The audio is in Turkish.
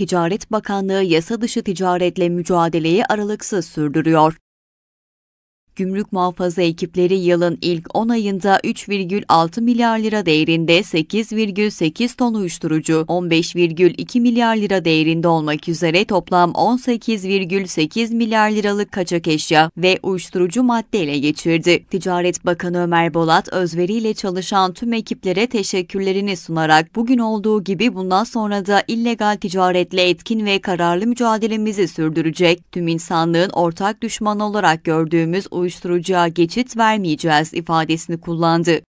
Ticaret Bakanlığı yasa dışı ticaretle mücadeleyi aralıksız sürdürüyor gümrük muhafaza ekipleri yılın ilk 10 ayında 3,6 milyar lira değerinde 8,8 ton uyuşturucu, 15,2 milyar lira değerinde olmak üzere toplam 18,8 milyar liralık kaçak eşya ve uyuşturucu madde ele geçirdi. Ticaret Bakanı Ömer Bolat özveriyle çalışan tüm ekiplere teşekkürlerini sunarak bugün olduğu gibi bundan sonra da illegal ticaretle etkin ve kararlı mücadelemizi sürdürecek. Tüm insanlığın ortak düşmanı olarak gördüğümüz uyuşturucu uyuşturucuya geçit vermeyeceğiz ifadesini kullandı.